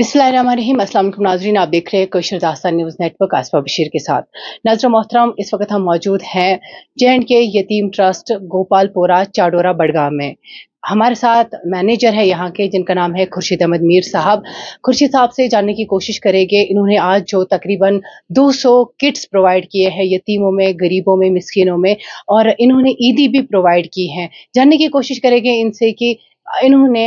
बिस्लाम असलम नाजरीन आप देख रहे हैं कशर दास्तान न्यूज़ नेटवर्क आसफा बशीर के साथ नाजर मोहतरम इस वक्त हम मौजूद हैं जे एंड के यतीम ट्रस्ट गोपालपोरा चाडोरा बडगाम में हमारे साथ मैनेजर है यहाँ के जिनका नाम है खुर्शीद अहमद मीर साहब खुर्शीद साहब से जानने की कोशिश करेंगे इन्होंने आज जो तकरीबन 200 किट्स प्रोवाइड किए हैं यतीमों में गरीबों में मिस्किनों में और इन्होंने ईदी भी प्रोवाइड की हैं जानने की कोशिश करेंगे इनसे कि इन्होंने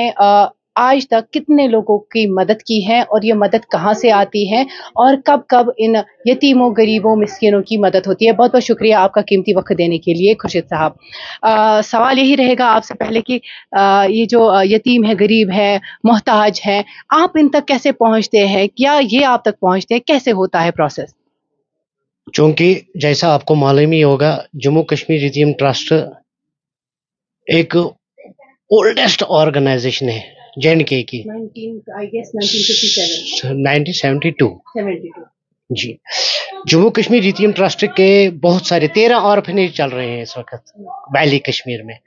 आज तक कितने लोगों की मदद की है और ये मदद कहाँ से आती है और कब कब इन यतीमों गरीबों मिसकिनों की मदद होती है बहुत बहुत शुक्रिया आपका कीमती वक्त देने के लिए खुर्शीद साहब सवाल यही रहेगा आपसे पहले कि आ, ये जो यतीम है गरीब है मोहताज है आप इन तक कैसे पहुँचते हैं क्या ये आप तक पहुँचते हैं कैसे होता है प्रोसेस चूंकि जैसा आपको मालूम ही होगा जम्मू कश्मीर यतीम ट्रस्ट एक ओल्डेस्ट ऑर्गेनाइजेशन है जे एंड के की जी जम्मू कश्मीर यतीम ट्रस्ट के बहुत सारे तेरह ऑर्फनेज चल रहे हैं इस वक्त वैली कश्मीर में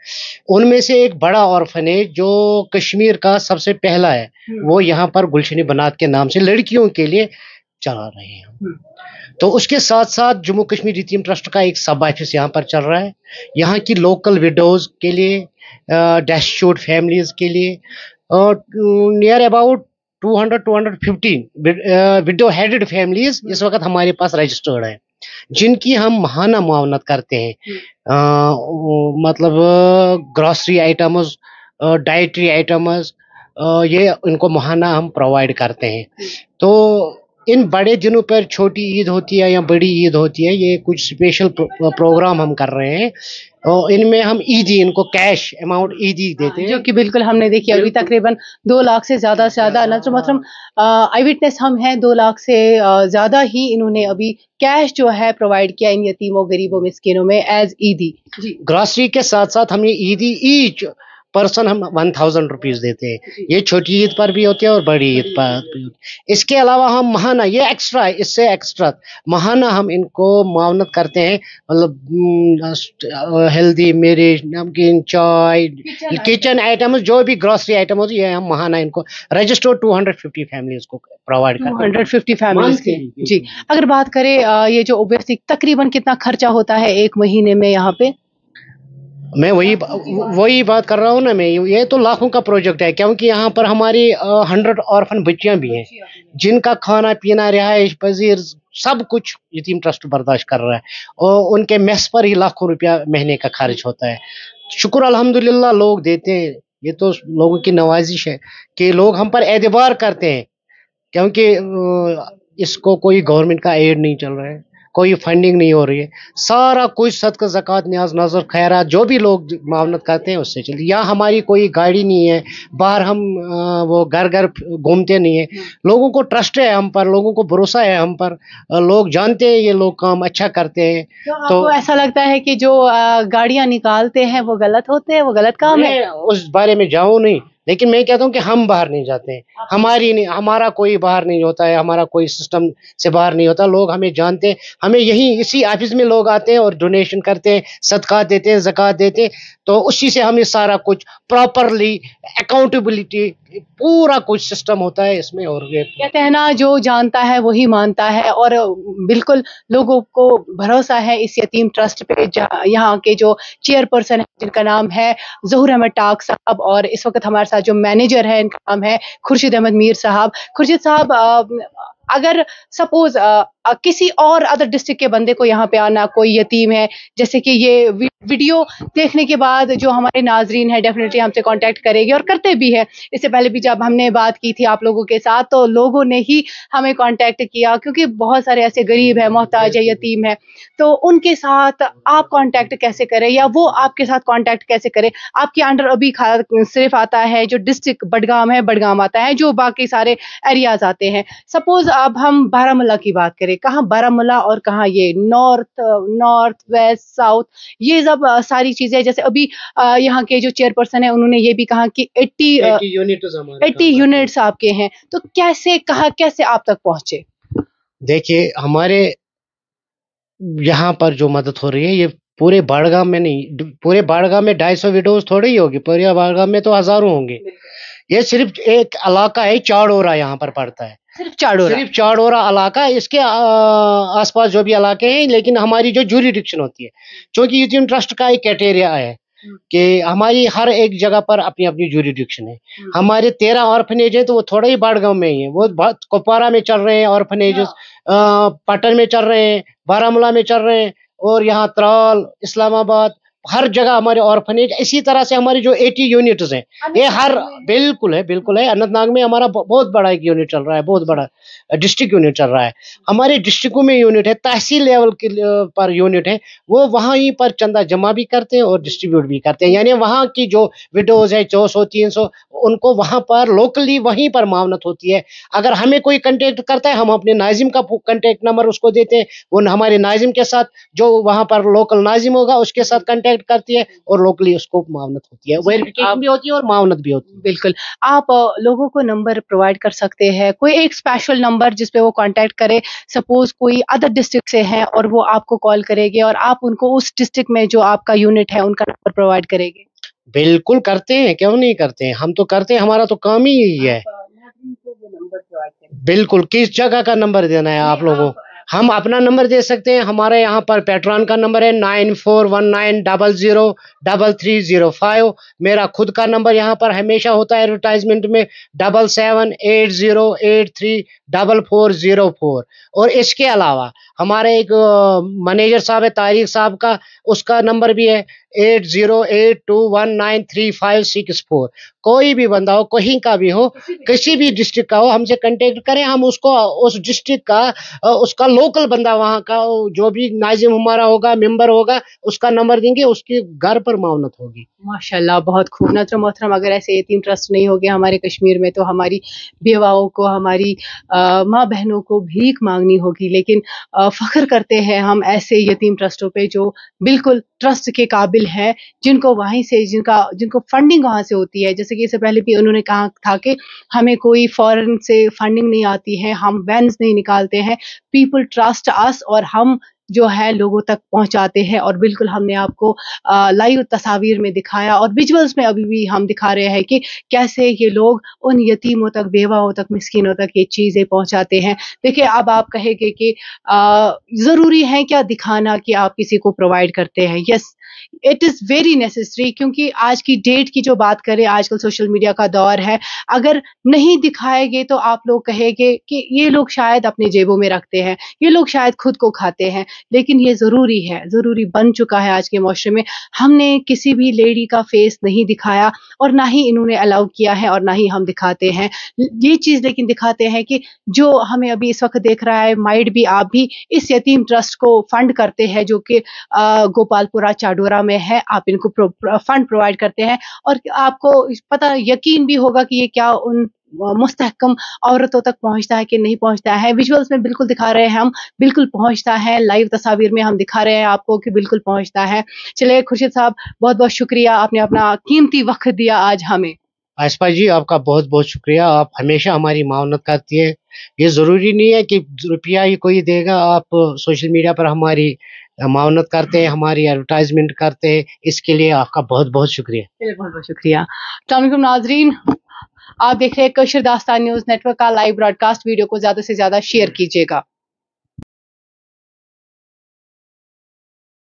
उनमें से एक बड़ा ऑर्फनेज जो कश्मीर का सबसे पहला है हम्म। वो यहाँ पर गुलशनी बनात के नाम से लड़कियों के लिए चला रहे हैं हम्म। तो उसके साथ साथ जम्मू कश्मीर यतीम ट्रस्ट का एक सब ऑफिस यहाँ पर चल रहा है यहाँ की लोकल विडोज़ के लिए डैश फैमिलीज़ के लिए near about 200 250 widow headed families इस hmm. वक्त हमारे पास रजिस्टर्ड है जिनकी हम महाना मुआवनत करते हैं hmm. आ, मतलब ग्रॉसरी आइटम्स डाइटरी आइटम्स ये इनको महाना हम प्रोवाइड करते हैं hmm. तो इन बड़े दिनों पर छोटी ईद होती है या बड़ी ईद होती है ये कुछ स्पेशल प्रो, प्रोग्राम हम कर रहे हैं और इनमें हम ईदी इनको कैश अमाउंट ईदी देते हैं जो कि बिल्कुल हमने देखी अभी तकरीबन दो लाख से ज़्यादा से ज़्यादा नजर तो मतलब आई uh, विटनेस हम हैं दो लाख से uh, ज़्यादा ही इन्होंने अभी कैश जो है प्रोवाइड किया इन यतीमों गरीबों मिसकिनों में एज ईदी जी ग्रॉसरी के साथ साथ हम ये ईदी ईच पर्सन हम वन थाउजेंड रुपीज़ देते हैं ये छोटी ईद पर भी होती है और बड़ी ईद पर भी होती है इसके अलावा हम महाना ये एक्स्ट्रा इससे एक्स्ट्रा महाना हम इनको मावनत करते हैं मतलब हेल्दी मेरी नमकीन चाय किचन आइटम्स जो भी ग्रॉसरी आइटम होती है हम महाना इनको registered two hundred fifty families को प्रोवाइड करते हैं हंड्रेड फिफ्टी फैमिलीज के जी अगर बात करें ये जो ओबियसली तकरीबन कितना खर्चा होता है एक महीने में यहाँ पे मैं वही वही बात कर रहा हूँ ना मैं ये तो लाखों का प्रोजेक्ट है क्योंकि यहाँ पर हमारी हंड्रेड ऑर्फन बच्चियाँ भी हैं जिनका खाना पीना रिहाइश पजीर सब कुछ यतीम ट्रस्ट बर्दाश्त कर रहा है और उनके मेस पर ही लाखों रुपया महीने का खर्च होता है शुक्र अल्हम्दुलिल्लाह लोग देते हैं ये तो लोगों की नवाजिश है कि लोग हम पर एतबार करते हैं क्योंकि इसको कोई गवर्नमेंट का एड नहीं चल रहा है कोई फंडिंग नहीं हो रही है सारा कुछ सदक जक़ात न्याज नजर खैरा जो भी लोग मामनत करते हैं उससे चलती यहाँ हमारी कोई गाड़ी नहीं है बाहर हम वो घर घर घूमते नहीं है लोगों को ट्रस्ट है हम पर लोगों को भरोसा है हम पर लोग जानते हैं ये लोग काम अच्छा करते हैं तो, तो ऐसा लगता है कि जो गाड़ियाँ निकालते हैं वो गलत होते हैं वो गलत काम है उस बारे में जाऊँ नहीं लेकिन मैं कहता हूँ कि हम बाहर नहीं जाते हैं हमारी नहीं हमारा कोई बाहर नहीं होता है हमारा कोई सिस्टम से बाहर नहीं होता लोग हमें जानते हैं हमें यहीं इसी ऑफिस में लोग आते हैं और डोनेशन करते हैं सदका देते हैं जक़ात देते हैं तो उसी से हमें सारा कुछ प्रॉपरली अकाउंटेबिलिटी पूरा कुछ सिस्टम होता है इसमें और ये कहते हैं ना जो जानता है वही मानता है और बिल्कुल लोगों को भरोसा है इस यतीम ट्रस्ट पे यहाँ के जो चेयरपर्सन है जिनका नाम है जहूर अहमद टाक साहब और इस वक्त हमारे साथ जो मैनेजर है इनका नाम है खुर्शीद अहमद मीर साहब खुर्शीद साहब अगर सपोज किसी और अदर डिस्ट्रिक्ट के बंदे को यहाँ पे आना कोई यतीम है जैसे कि ये वीडियो देखने के बाद जो हमारे नाजरीन है डेफिनेटली हमसे कांटेक्ट करेंगे और करते भी हैं इससे पहले भी जब हमने बात की थी आप लोगों के साथ तो लोगों ने ही हमें कांटेक्ट किया क्योंकि बहुत सारे ऐसे गरीब है मोहताज है यतीम है तो उनके साथ आप कॉन्टैक्ट कैसे करें या वो आपके साथ कॉन्टैक्ट कैसे करें आपके अंडर अभी सिर्फ आता है जो डिस्ट्रिक्ट बडगाम है बडगाम आता है जो बाकी सारे एरियाज आते हैं सपोज अब हम बारामूला की बात करें वे कहाँ बारामूला और कहाँ ये नॉर्थ नॉर्थ वेस्ट साउथ ये सब सारी चीजें जैसे अभी यहाँ के जो चेयरपर्सन है उन्होंने ये भी कहा कि एट्टी एट्टी यूनिट्स आपके हैं तो कैसे कहा कैसे आप तक पहुंचे देखिए हमारे यहाँ पर जो मदद हो रही है ये पूरे बाड़गा में नहीं पूरे बाड़गा में ढाई सौ विडोज थोड़ी ही होगी पूरे बाड़गा में तो हजारों होंगे ये सिर्फ एक इलाका है चाड़ हो यहाँ पर पड़ता है सिर्फ चाडोरा सिर्फ चाडोरा इलाका इसके आसपास जो भी इलाके हैं लेकिन हमारी जो जूरिडिक्शन होती है क्योंकि यूथियन ट्रस्ट का एक क्राइटेरिया है हम्म। कि हमारी हर एक जगह पर अपनी अपनी जूरिडिक्शन है हम्म। हमारे तेरह ऑर्फनेज हैं तो वो थोड़ा ही बाड़गांव में ही है वो कुपवारा में चल रहे हैं ऑर्फनेज हाँ। पटन में चल रहे हैं बारामूला में चल रहे हैं और यहाँ त्राल इस्लामाबाद हर जगह हमारे ऑर्फनेज इसी तरह से हमारी जो 80 यूनिट्स हैं ये हर बिल्कुल है बिल्कुल है अनंतनाग में हमारा बहुत बड़ा एक यूनिट चल रहा है बहुत बड़ा डिस्ट्रिक्ट यूनिट चल रहा है हमारे डिस्ट्रिक्टों में यूनिट है तहसील लेवल के पर यूनिट है वो वहाँ ही पर चंदा जमा भी करते हैं और डिस्ट्रीब्यूट भी करते हैं यानी वहाँ की जो विडोज है चौ सौ तीन सौ उनको वहाँ पर लोकली वहीं पर मावनत होती है अगर हमें कोई कंटेक्ट करता है हम अपने नाजिम का कंटेक्ट नंबर उसको देते हैं वो हमारे नाजिम के साथ जो वहाँ पर लोकल नाजिम होगा उसके साथ कंटेक्ट वेरीफाइड करती है और लोकली उसको मावनत होती है वेरिफिकेशन भी होती है और मावनत भी होती है बिल्कुल आप लोगों को नंबर प्रोवाइड कर सकते हैं कोई एक स्पेशल नंबर जिसपे वो कॉन्टेक्ट करे सपोज कोई अदर डिस्ट्रिक्ट से है और वो आपको कॉल करेगी और आप उनको उस डिस्ट्रिक्ट में जो आपका यूनिट है उनका नंबर प्रोवाइड करेंगे बिल्कुल करते हैं क्यों नहीं करते हैं हम तो करते हैं हमारा तो काम ही यही है बिल्कुल किस जगह का नंबर देना है आप लोगों को हम अपना नंबर दे सकते हैं हमारे यहाँ पर पेट्रॉन का नंबर है nine four one nine double zero double three zero five मेरा खुद का नंबर यहाँ पर हमेशा होता है एडवर्टाइजमेंट में double seven eight zero eight three double four zero four और इसके अलावा हमारे एक मैनेजर साहब है तारिक साहब का उसका नंबर भी है eight zero eight two one nine three five six four कोई भी बंदा हो कहीं का भी हो किसी भी डिस्ट्रिक्ट का हो हमसे कांटेक्ट करें हम उसको उस डिस्ट्रिक्ट का उसका लोकल बंदा वहाँ का जो भी नाजिम हमारा होगा मेंबर होगा उसका नंबर देंगे उसके घर पर मावनत होगी माशाल्लाह बहुत खूब नतर मोहतरम अगर ऐसे तीन ट्रस्ट नहीं हो हमारे कश्मीर में तो हमारी बेवाओं को हमारी माँ बहनों को भीख मांगनी होगी लेकिन आ, फ़ख्र करते हैं हम ऐसे यतीम ट्रस्टों पे जो बिल्कुल ट्रस्ट के काबिल हैं जिनको वहीं से जिनका जिनको फंडिंग वहाँ से होती है जैसे कि इससे पहले भी उन्होंने कहा था कि हमें कोई फॉरेन से फंडिंग नहीं आती है हम वैन्स नहीं निकालते हैं पीपल ट्रस्ट अस और हम जो है लोगों तक पहुंचाते हैं और बिल्कुल हमने आपको लाइव तस्वीर में दिखाया और विजुअल्स में अभी भी हम दिखा रहे हैं कि कैसे ये लोग उन यतीमों तक बेवाओं तक मिसकीनों तक ये चीज़ें पहुंचाते हैं देखिए अब आप कहेंगे कि ज़रूरी है क्या दिखाना कि आप किसी को प्रोवाइड करते हैं yes it is very necessary क्योंकि आज की डेट की जो बात करें आजकल सोशल मीडिया का दौर है अगर नहीं दिखाएंगे तो आप लोग कहेंगे कि ये लोग शायद अपने जेबों में रखते हैं ये लोग शायद खुद को खाते हैं लेकिन ये ज़रूरी है ज़रूरी बन चुका है आज के माशरे में हमने किसी भी लेडी का फेस नहीं दिखाया और ना ही इन्होंने अलाउ किया है और ना ही हम दिखाते हैं ये चीज़ लेकिन दिखाते हैं कि जो हमें अभी इस वक्त देख रहा है माइड भी आप भी इस यतीम ट्रस्ट को फंड करते हैं जो कि गोपालपुरा चाडू डोरा में है आप इनको फंड प्रोवाइड करते हैं और आपको पता यकीन भी होगा कि ये क्या उन मुस्तकम औरतों तक पहुंचता है कि नहीं पहुंचता है विजुअल्स में बिल्कुल दिखा रहे हैं हम बिल्कुल पहुंचता है लाइव तस्वीर में हम दिखा रहे हैं आपको कि बिल्कुल पहुंचता है चलिए खुर्शीद साहब बहुत बहुत शुक्रिया आपने अपना कीमती वक्त दिया आज हमें आसपा जी आपका बहुत बहुत शुक्रिया आप हमेशा हमारी मावनत करती हैं ये ज़रूरी नहीं है कि रुपया ही कोई देगा आप सोशल मीडिया पर हमारी मावनत करते हैं हमारी एडवर्टाइजमेंट करते हैं इसके लिए आपका बहुत बहुत शुक्रिया बहुत बहुत शुक्रिया नाजरीन आप देख रहे हैं कशर दास्तान न्यूज़ नेटवर्क का लाइव ब्रॉडकास्ट वीडियो को ज़्यादा से ज़्यादा शेयर कीजिएगा